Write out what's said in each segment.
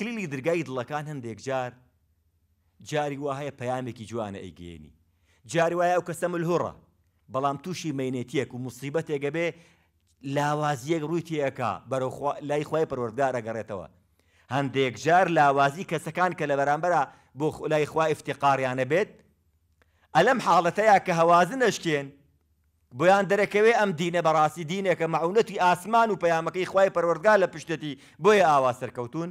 کلیلی درگای دڵەکان هەندێک جار جاری وهەیە پەیامێکی جوانە ئەیگەێنی جاری وایە ئەو کەسە ملهوڕە بەڵام تووشی مینێتیەک و مصیبەت ێگەبێ لاوازیەک ڕووی تێەکە بەرەو لای خی پەروەردار ئەگەڕێتەوە هەندێک جار لاوازی کەسەکان کە لە بەرامبەرە بۆ لای خوا افتیقاریانە بێت ئەلەم حاڵەتەیە کە هەوازن نشکێن بۆیان دەرەکەوێ ئەم دینە بەڕاستی دینێکە مەعونەتی ئاسمان و پەیامەکەی خی پەروەردگار لە پشتەتی بۆیە ئاوا سەرکەوتون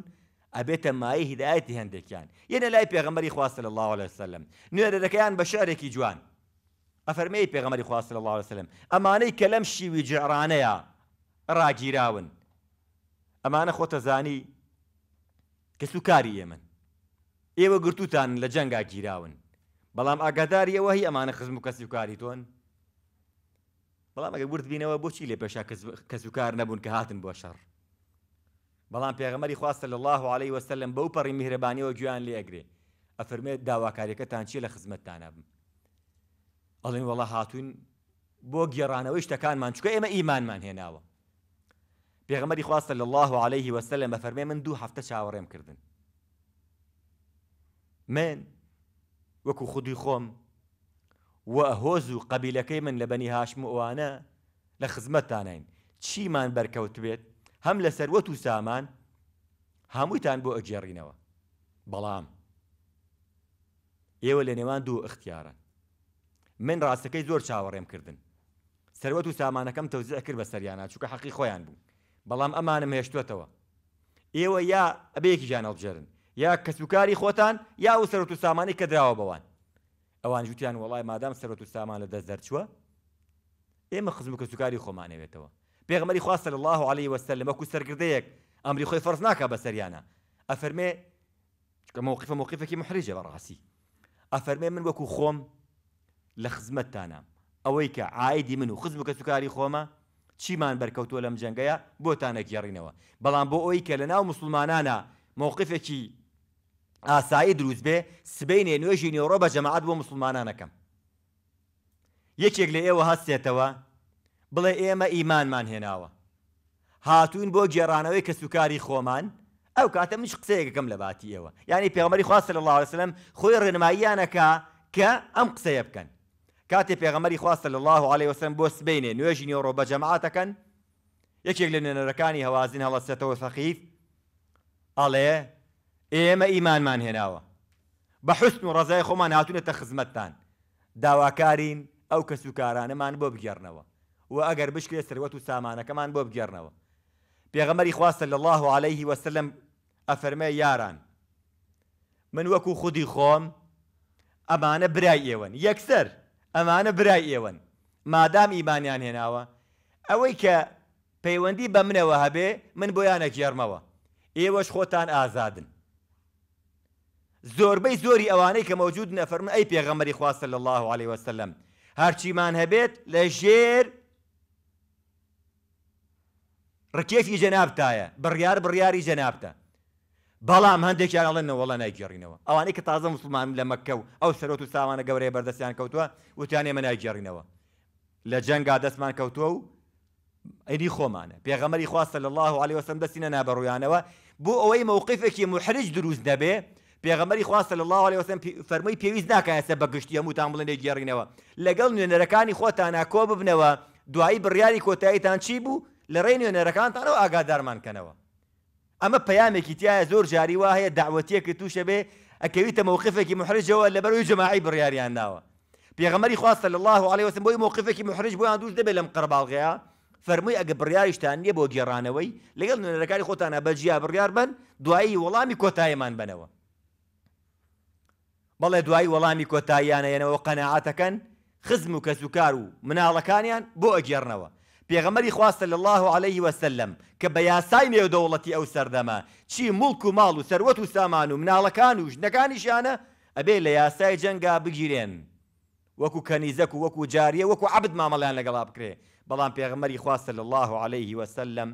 ئەبێتە مای هدایەتی هەندێکیان یەنە لای پێغمەری خواستە لە الله عليه وسلم نوێرەکەیان بە شارێکی جوان ئەفەرمەی پێغمەری خواستە لە الله عليه وسلم ئەمانەی کە لەم شیوی جێرانەیە ڕاگیراون ئەمانە خۆتە زانی کە سوکاری ئێمن ئێوە گرتوتان لە جەنگا گیراون بەڵام ئاگاداریەوە هی ئەمانە خزم و کەسی وکاری تۆن بەڵام ئەگە ورد بینەوە بۆچی لێ پێشا کەسوکار نەبوون کە هاتن بۆ شەڕ بەڵام پێغەمەری خواستە لە الله عليه وسلم بەو پەڕی میهرەبانیەوە گویان لێ ئەگرێ ئەفرمێت داواکاریەکەتان چی لە خزمەتتانە بم ئەڵین وڵا هاتوون بۆ گێڕانەوەی شتەکانمان چکە ئێمە ئیمانمان هێناوە پێغەمەری خواستە لە الله عليه وسلم بەفەرمێ من دوو هەفتە چاوەڕێم کردن من وەکو خودی خۆم و هۆز و قەبیلەکەی من لە بەنی هاشم ئەوانە لە خزمەتتانین چیمان بەرکەوت بێت هەم لە سەروەت و سامان هەمووتان بۆ ئەجێڕینەوە بەڵام ئێوە لە نێوان دوو اختیارن من ڕاستەکەی زۆر چاوەڕێم کردن سەروەت و سامانەکەم تەوزیع کرد بە سەریانە چووکە حەقی خۆیان بوو بەڵام ئەمانم هێشتوێتەوە ئێوە یا ئەبەیەکی ژیانەڵجێرن یا کەسوکاری خۆتان یا و سەرەت و سامانی کە درراوە بەوان ئەوان جوتیان وڵای مادام سەرەت و سامان لە دەست دەرچووە ئێمە خزم و کەسوکاری خۆمانەوێتەوە پێغمەری خوا صلى الله عليه وسلم وەکو سەرگردەیەک ئەمری خۆی فەرز بسريانا افرمي ئەفەرمێ موقفه كي محرجه براسي افرمي من وەکو خۆم لە خزمەتتانە ئەوەی کە عیدی من و خزم و کە سوکاری خۆمە چیمان بەرکەوتووە لەم جەنگەیە بۆتانە گێڕینەوە بەڵام بۆ ئەوی کە لە ناو مسلمانانە مووقفێکی ئاسایی دروست بێ سبینێ نوێژی نێوڕۆ بە جەماعات بۆ مسلمانانەکەم یەکێک لە هستی هەستێتەوە بڵێ ئێمە ئیمانمان هێناوە هاتوون بۆ گێڕانەوەی کە سوکاری خۆمان ئەو کاتە منش قسەیەکەکەم لە باتی ئێوە یعنی پێغمەری خواستە لە اللهوسلم خۆی ڕێنماییانەکە کە ئەم قسەیە بکەن کاتێ پێغەمەری خواستە لە الله عليه وسلم بۆ سبینێ نوێژی نیۆڕۆ بە جەماعاتەکەن یەکێک لە نێنەرەکانی هەوازین هەڵەسێتەوە سەخیف ئەڵێ ئێمە ئیمانمان هێناوە بە حستن و ڕزای خۆمان هاتوونەتە خزمەتتان داواکارین ئەو کە سوکارانەمان بۆ بگەڕنەوە و ئەگەر بشکێ سروەت و سامانەکەمان بۆ بگەڕنەوە پێغەمەری خواستە لە الله عليه وسلم ئەفەرمێ یاران من وەکو خودی خۆم ئەمانە برای ئێوەن یەکسەر ئەمانە برای ئێوەن مادام ئیمانیان هێناوە ئەوەی کە پەیوەندی بە منەوە هەبێ من بۆیانە گێڕمەوە ئێوەش خۆتان ئازادن زۆربەی زۆری ئەوانەی کە مەوجود نەفەرمە ئەی پێغەمەری خواستە لە الله عليه وسلم هەرچیمان هەبێت لە ژێر ڕکێفی جەنابتایە بڕیار بڕیاری جەنابتە بەڵام هەندێکیان ئەڵێنە وەڵە نایگەڕینەوە ئەوانەی کە تازە مسلمان لە مەکە و ئەو سەرۆت و ساوانە گەورەیە بەردەستیان کەوتووە وتیان ئێمە نایگەڕینەوە لە جەنگا دەستمان کەوتووە و ئەیدی خۆمانە پێغەمەری خواستە لە الله عليه وسم دەستینە نابڕویانەوە بۆ ئەوەی مەوقیفێکی محرج دروست دەبێ پێغەمەری خواستە لە الله عليه وسم فەرمەی پێویست ناکایسە بەگشتیە وتان بڵێن گێڕینەوە لەگەڵ نوێنەرەکانی خۆتان ناکۆ ببنەوە دوایی بڕیاری کۆتاییتان چی بوو؟ لە ڕێ نوێنەرەکانتانەوە ئاگادارمانکەنەوە ئەمە پەیامێکی تایە زۆر جاری وا هەیە داوەتیە کە تووشە بێ ئەکەویتە مووقفێکی محرجەوە لە بەروی جماعی بڕیاریان داوە پێغەمەری خواستە لە الله عليه وسم بۆی مووقفێکی محرج بۆیان دووش دەبێت لەم قەرباڵغەیە فەرمووی ئەگە بڕیاریشتان نییە بۆ گێڕانەوەی لەگەڵ نوێنەرەکانی خۆتانە بەجیا بڕیار بن دوایی وەڵامی کۆتایەمان بنەوە بەڵێ دوای وەڵامی کۆتاییانەیەنەوە قەنەعاتەکەن خزم و کەسوکار و مناڵەکانیان بۆ ئەگێڕنەوە پێغەمەری خوا صلی الله عليه وسلم کە بە یاسای نێودەوڵەتی ئەو سەردەما چی مڵک و ماڵ و سەروەت و سامان و مناڵەکان و ژنەکانیشانە ئەبێ لە یاسای جەنگا بگیرێن وەکو کەنیزەک و وەکو جاریە وەکو عبد مامەڵیان لەگەڵا بکرێ بەڵام پێغەمەری خوا صلی الله عليه وسلم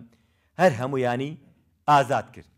هەر هەمویانی ئازاد کرد